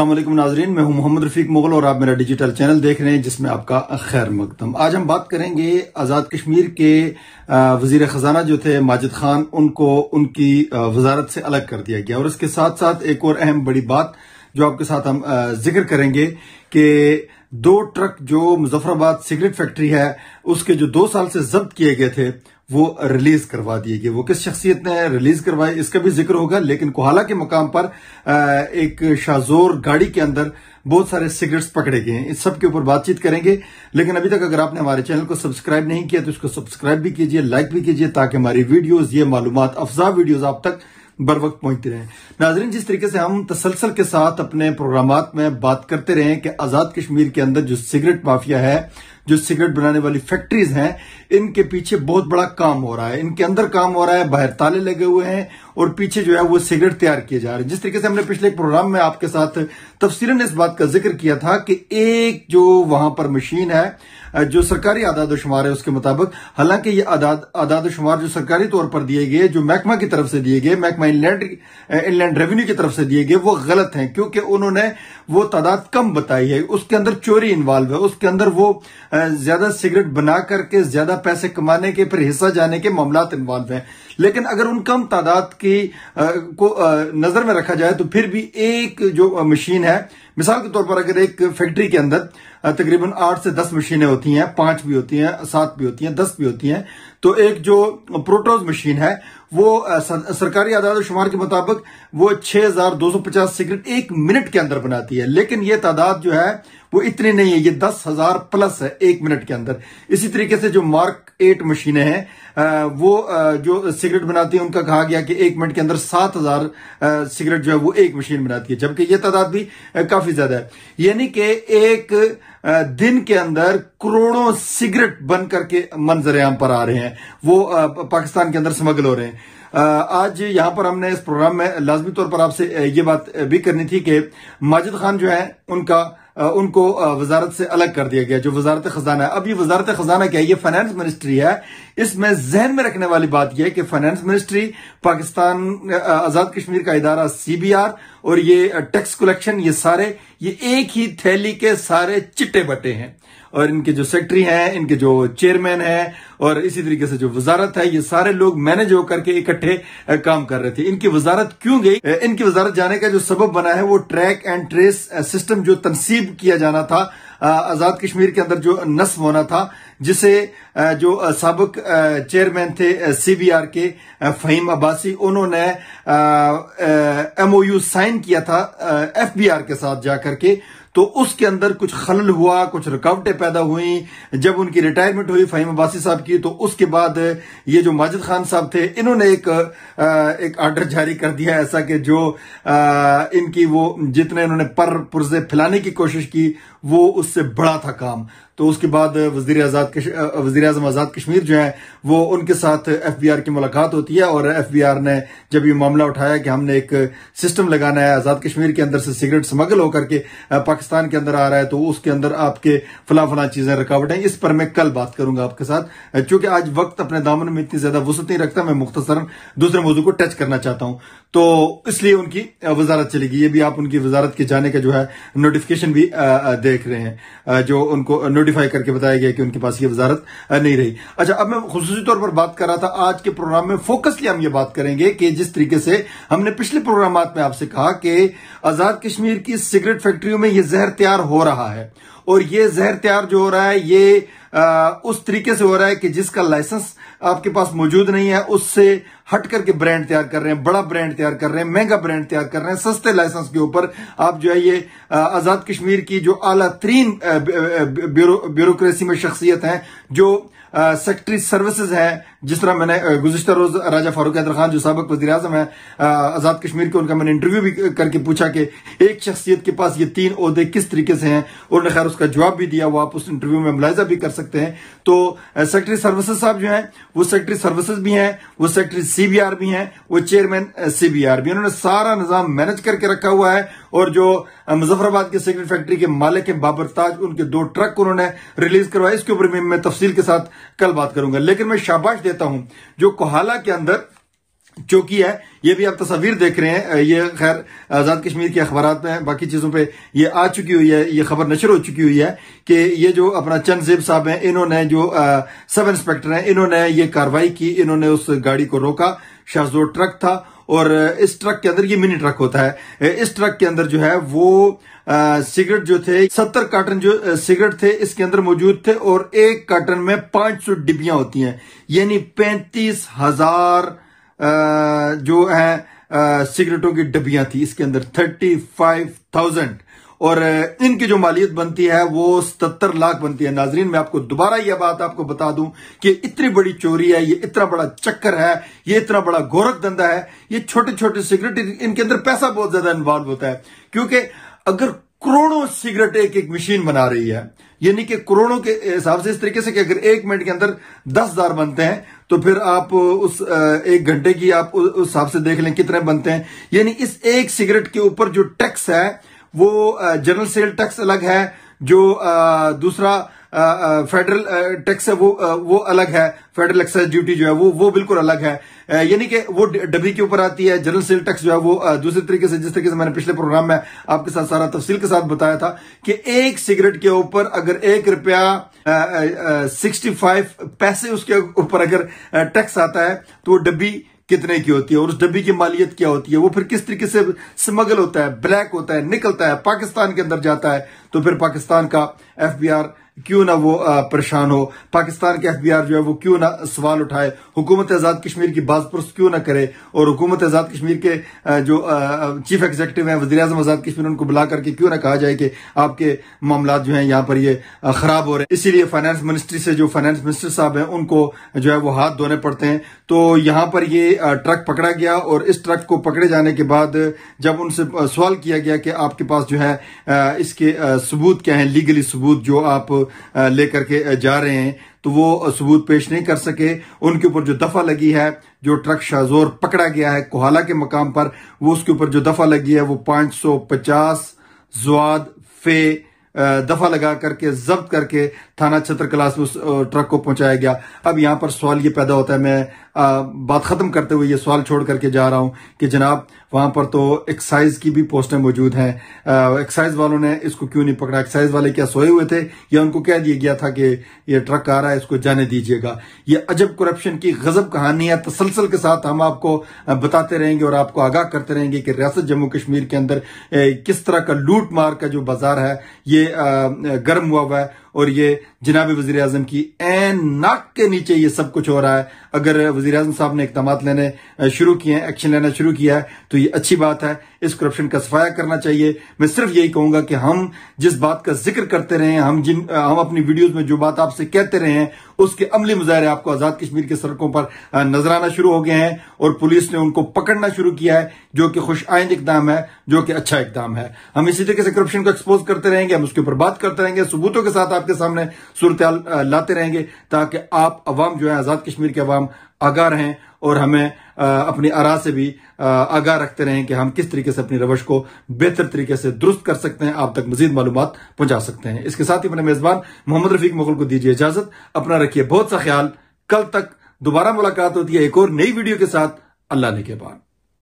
असलम नाजरीन मैं हूं मोहम्मद रफीक मुगल और आप मेरा डिजिटल चैनल देख रहे हैं जिसमें आपका खैर मकदम आज हम बात करेंगे आज़ाद कश्मीर के वजीर ख़जाना जो थे माजिद खान उनको उनकी वजारत से अलग कर दिया गया और इसके साथ साथ एक और अहम बड़ी बात जो आपके साथ हम जिक्र करेंगे कि दो ट्रक जो मुजफ्फराबाद सिगरेट फैक्ट्री है उसके जो दो साल से जब्त किए गए थे वो रिलीज करवा दिए गए वो किस शख्सियत ने रिलीज करवाई इसका भी जिक्र होगा लेकिन कोहाला के मकाम पर एक शाजोर गाड़ी के अंदर बहुत सारे सिगरेट्स पकड़े गए हैं इस सब के ऊपर बातचीत करेंगे लेकिन अभी तक अगर आपने हमारे चैनल को सब्सक्राइब नहीं किया तो उसको सब्सक्राइब भी कीजिए लाइक भी कीजिए ताकि हमारी वीडियोज ये मालूम अफजा वीडियोज आप तक बर वक्त पहुंचते रहे नाजरीन जिस तरीके से हम तसलसल के साथ अपने प्रोग्राम में बात करते रहे कि आजाद कश्मीर के अंदर जो सिगरेट माफिया है जो सिगरेट बनाने वाली फैक्ट्रीज हैं इनके पीछे बहुत बड़ा काम हो रहा है इनके अंदर काम हो रहा है बाहर ताले लगे हुए हैं और पीछे जो है वो सिगरेट तैयार किए जा रहे हैं जिस तरीके से हमने पिछले एक प्रोग्राम में आपके साथ तफसीरन इस बात का जिक्र किया था कि एक जो वहां पर मशीन है जो सरकारी आदाद शुमार है उसके मुताबिक हालांकि ये आदाद शुमार जो सरकारी तौर पर दिए गए जो महकमा की तरफ से दिए गए महकमा इनलैंड इनलैंड रेवेन्यू की तरफ से दिए गए वो गलत हैं क्योंकि उन्होंने वो तादाद कम बताई है उसके अंदर चोरी इन्वॉल्व है उसके अंदर वो ज्यादा सिगरेट बना करके ज्यादा पैसे कमाने के फिर हिस्सा जाने के मामला इन्वॉल्व हैं लेकिन अगर उन कम तादाद की आ, को आ, नजर में रखा जाए तो फिर भी एक जो मशीन है मिसाल के तौर पर अगर एक फैक्ट्री के अंदर तकरीबन आठ से दस मशीनें होती हैं पांच भी होती हैं सात भी होती हैं दस भी होती हैं तो एक जो प्रोटोज मशीन है वो सरकारी आदाद शुमार के मुताबिक वो 6250 सिगरेट एक मिनट के अंदर बनाती है लेकिन ये तादाद जो है वो इतने नहीं है ये दस हजार प्लस है एक मिनट के अंदर इसी तरीके से जो मार्क एट मशीनें हैं वो जो सिगरेट बनाती हैं उनका कहा गया कि एक मिनट के अंदर सात हजार सिगरेट जो है वो एक मशीन बनाती है जबकि ये तादाद भी काफी ज्यादा है यानी कि एक दिन के अंदर करोड़ों सिगरेट बन करके मंजर आम पर आ रहे हैं वो पाकिस्तान के अंदर स्मगल हो रहे हैं आज यहां पर हमने इस प्रोग्राम में लाजमी तौर पर आपसे ये बात भी करनी थी कि माजिद खान जो है उनका उनको वजारत से अलग कर दिया गया जो वजारत खजाना है अब ये वजारत खजाना क्या है ये फाइनेंस मिनिस्ट्री है इसमें जहन में रखने वाली बात यह है कि फाइनेंस मिनिस्ट्री पाकिस्तान आजाद कश्मीर का इदारा सीबीआर और ये टैक्स कलेक्शन ये सारे ये एक ही थैली के सारे चिट्टे बटे हैं और इनके जो सेक्रेटरी हैं इनके जो चेयरमैन हैं और इसी तरीके से जो वजारत है ये सारे लोग मैनेज होकर के इकट्ठे काम कर रहे थे इनकी वजारत क्यों गई इनकी वजारत जाने का जो सबब बना है वो ट्रैक एंड ट्रेस सिस्टम जो तनसीब किया जाना था आजाद कश्मीर के अंदर जो नस्म होना था जिसे जो सबक चेयरमैन थे सीबीआर के फहीम अब्बासी उन्होंने एमओयू साइन किया था एफबीआर के साथ जाकर के तो उसके अंदर कुछ खलल हुआ कुछ रुकावटें पैदा हुई जब उनकी रिटायरमेंट हुई फहीम अब्बासी साहब की तो उसके बाद ये जो माजिद खान साहब थे इन्होंने एक एक आर्डर जारी कर दिया ऐसा कि जो इनकी वो जितने इन्होंने पर पुरजे फैलाने की कोशिश की वो उससे बड़ा था काम तो उसके बाद वजीर आजाद वजीर अजम आजाद कश्मीर जो है वो उनके साथ एफ बी आर की मुलाकात होती है और एफ बी आर ने जब ये मामला उठाया कि हमने एक सिस्टम लगाना है आजाद कश्मीर के अंदर से सिगरेट स्मगल होकर के पाकिस्तान पाकिस्तान के अंदर आ रहा है तो उसके अंदर आपके फला फला चीजें रुकावट है इस पर मैं कल बात करूंगा आपके साथ चूंकि आज वक्त अपने दामन में इतनी ज्यादा वसत नहीं रखता मैं मुख्तसरन दूसरे मौजू को टच करना चाहता हूं तो इसलिए उनकी वजारत चलेगी ये भी आप उनकी वजारत के जाने का जो है नोटिफिकेशन भी देख रहे हैं जो उनको नोटिफाई करके बताया गया कि उनके पास ये वजारत नहीं रही अच्छा अब मैं खसूसी तौर पर बात कर रहा था आज के प्रोग्राम में फोकसली हम ये बात करेंगे कि जिस तरीके से हमने पिछले प्रोग्राम में आपसे कहा कि आजाद कश्मीर की सिगरेट फैक्ट्रियों में यह जहर तैयार हो रहा है और ये जहर तैयार जो हो रहा है ये आ, उस तरीके से हो रहा है कि जिसका लाइसेंस आपके पास मौजूद नहीं है उससे हट करके ब्रांड तैयार कर रहे हैं बड़ा ब्रांड तैयार कर रहे हैं महंगा ब्रांड तैयार कर रहे हैं सस्ते लाइसेंस के ऊपर आप जो है ये आजाद कश्मीर की जो आला तरीन ब्यूरोक्रेसी में शख्सियत है जो सेक्रेटरी सर्विसेज है जिस तरह मैंने गुजशत रोज राजा फारूक हैदर खान जो सबक वजी अजम है आज़ाद कश्मीर के उनका मैंने इंटरव्यू भी करके पूछा कि एक शख्सियत के पास ये तीन अहदे किस तरीके से हैं उन्होंने खैर उसका जवाब भी दिया वो आप उस इंटरव्यू में मुलायजा भी कर सकते हैं तो सेक्रेटरी सर्विसेज साहब जो हैं वो सेक्रेटरी सर्विसेज भी हैं वो सेक्रेटरी सीबीआर भी हैं वो चेयरमैन सीबीआर भी उन्होंने सारा निजाम मैनेज करके रखा हुआ है और जो मुजफ्फराबाद के सिगरेट फैक्ट्री के मालिक है बाबर ताज उनके दो ट्रक उन्होंने रिलीज करवाए इसके ऊपर मैं तफसील के साथ कल बात करूंगा लेकिन मैं शाबाश देता हूं जो कोहाला के अंदर चौकी है ये भी आप तस्वीर देख रहे हैं ये खैर आज़ाद कश्मीर के अखबार में बाकी चीज़ों पे ये आ चुकी हुई है ये खबर नशर हो चुकी हुई है कि ये जो अपना चंद जेब साहब हैं इन्होंने जो आ, सब इंस्पेक्टर हैं इन्होंने ये कार्रवाई की इन्होंने उस गाड़ी को रोका शाहजोर ट्रक था और इस ट्रक के अंदर ये मिनी ट्रक होता है इस ट्रक के अंदर जो है वो सिगरेट जो थे सत्तर कार्टन जो सिगरेट थे इसके अंदर मौजूद थे और एक कार्टन में पांच सौ डिब्बियां होती हैं यानी पैंतीस हजार जो है सिगरेटों की डब्बियां थी इसके अंदर थर्टी फाइव थाउजेंड और इनकी जो मालियत बनती है वो सतर लाख बनती है नाजरीन मैं आपको दोबारा यह बात आपको बता दूं कि इतनी बड़ी चोरी है ये इतना बड़ा चक्कर है ये इतना बड़ा गोरख धंधा है ये छोटे छोटे सिगरेट इनके अंदर पैसा बहुत ज्यादा इन्वॉल्व होता है क्योंकि अगर करोड़ों सिगरेट एक एक मशीन बना रही है यानी कि करोड़ों के हिसाब से इस तरीके से कि अगर एक मिनट के अंदर दस हजार बनते हैं तो फिर आप उस एक घंटे की आप उस हिसाब से देख लें कितने बनते हैं यानी इस एक सिगरेट के ऊपर जो टैक्स है वो जनरल सेल टैक्स अलग है जो दूसरा फेडरल टैक्स है वो आ, वो अलग है फेडरल एक्साइज ड्यूटी जो है वो वो बिल्कुल अलग है यानी कि वो डब्ल्यू के ऊपर आती है जनरल सेल टैक्स जो है वो दूसरे तरीके से जिस तरीके से मैंने पिछले प्रोग्राम में आपके साथ सारा तफसील के साथ बताया था कि एक सिगरेट के ऊपर अगर एक रुपया सिक्सटी फाइव पैसे उसके ऊपर अगर टैक्स आता है तो वो डब्बी कितने की होती है और उस डब्बी की मालियत क्या होती है वो फिर किस तरीके से स्मगल होता है ब्लैक होता है निकलता है पाकिस्तान के अंदर जाता है तो फिर पाकिस्तान का एफ बी आर क्यों ना वो परेशान हो पाकिस्तान के अखबार जो है वो क्यों ना सवाल उठाए हुकूमत आज़ाद कश्मीर की बाजपुरस क्यों ना करे और हुकूमत आज़ाद कश्मीर के जो चीफ एग्जीक्यूटिव हैं वजी अजम आज़ाद कश्मीर उनको बुला करके क्यों ना कहा जाए कि आपके मामला जो है यहाँ पर ये ख़राब हो रहे हैं इसीलिए फाइनेंस मिनिस्ट्री से जो फाइनेंस मिनिस्टर साहब हैं उनको जो है वो हाथ धोने पड़ते हैं तो यहाँ पर ये ट्रक पकड़ा गया और इस ट्रक को पकड़े जाने के बाद जब उनसे सवाल किया गया कि आपके पास जो है इसके सबूत क्या है लीगली सबूत जो आप लेकर के जा रहे हैं तो वो सबूत पेश नहीं कर सके उनके ऊपर जो दफा लगी है जो ट्रक शाहजोर पकड़ा गया है कोहाला के मकाम पर वो उसके ऊपर जो दफा लगी है वो पांच सौ पचास जवाद फे दफा लगा करके जब्त करके थाना छत्र क्लास में उस ट्रक को पहुंचाया गया अब यहां पर सवाल ये पैदा होता है मैं बात खत्म करते हुए ये सवाल छोड़ करके जा रहा हूं कि जनाब वहां पर तो एक्साइज की भी पोस्टें मौजूद हैं एक्साइज वालों ने इसको क्यों नहीं पकड़ा एक्साइज वाले क्या सोए हुए थे या उनको कह दिया गया था कि ये ट्रक आ रहा है इसको जाने दीजिएगा ये अजब करप्शन की गजब कहानी है तसलसल के साथ हम आपको बताते रहेंगे और आपको आगाह करते रहेंगे कि रियासत जम्मू कश्मीर के अंदर किस तरह का लूट मार का जो बाजार है ये गर्म हुआ हुआ है और ये जनाब वजीर अजम की एन नाक के नीचे ये सब कुछ हो रहा है अगर वजी अजम साहब ने इकदाम लेने शुरू किए हैं एक्शन लेना शुरू किया है तो ये अच्छी बात है इस करप्शन का सफाया करना चाहिए मैं सिर्फ यही कहूंगा कि हम जिस बात का जिक्र करते रहे हम जिन हम अपनी वीडियोज में जो बात आपसे कहते रहे हैं उसके अमली मुजाहरे आपको आजाद कश्मीर की सड़कों पर नजर आना शुरू हो गए हैं और पुलिस ने उनको पकड़ना शुरू किया है जो कि खुश आइंद इकदाम है जो कि अच्छा इकदाम है हम इसी तरीके से करप्शन को एक्सपोज करते रहेंगे हम उसके ऊपर बात करते रहेंगे सबूतों के साथ आपके सामने सूरत लाते रहेंगे ताकि आप अवाम जो है आज़ाद कश्मीर के अवाम आगाह रहें और हमें अपनी आरा से भी आगाह रखते रहें कि हम किस तरीके से अपनी रवश को बेहतर तरीके से दुरुस्त कर सकते हैं आप तक मजीद मालूम पहुंचा सकते हैं इसके साथ ही अपने मेजबान मोहम्मद रफीक मुगल को दीजिए इजाजत अपना रखिए बहुत सा ख्याल कल तक दोबारा मुलाकात होती है एक और नई वीडियो के साथ अल्लाह ने के बाद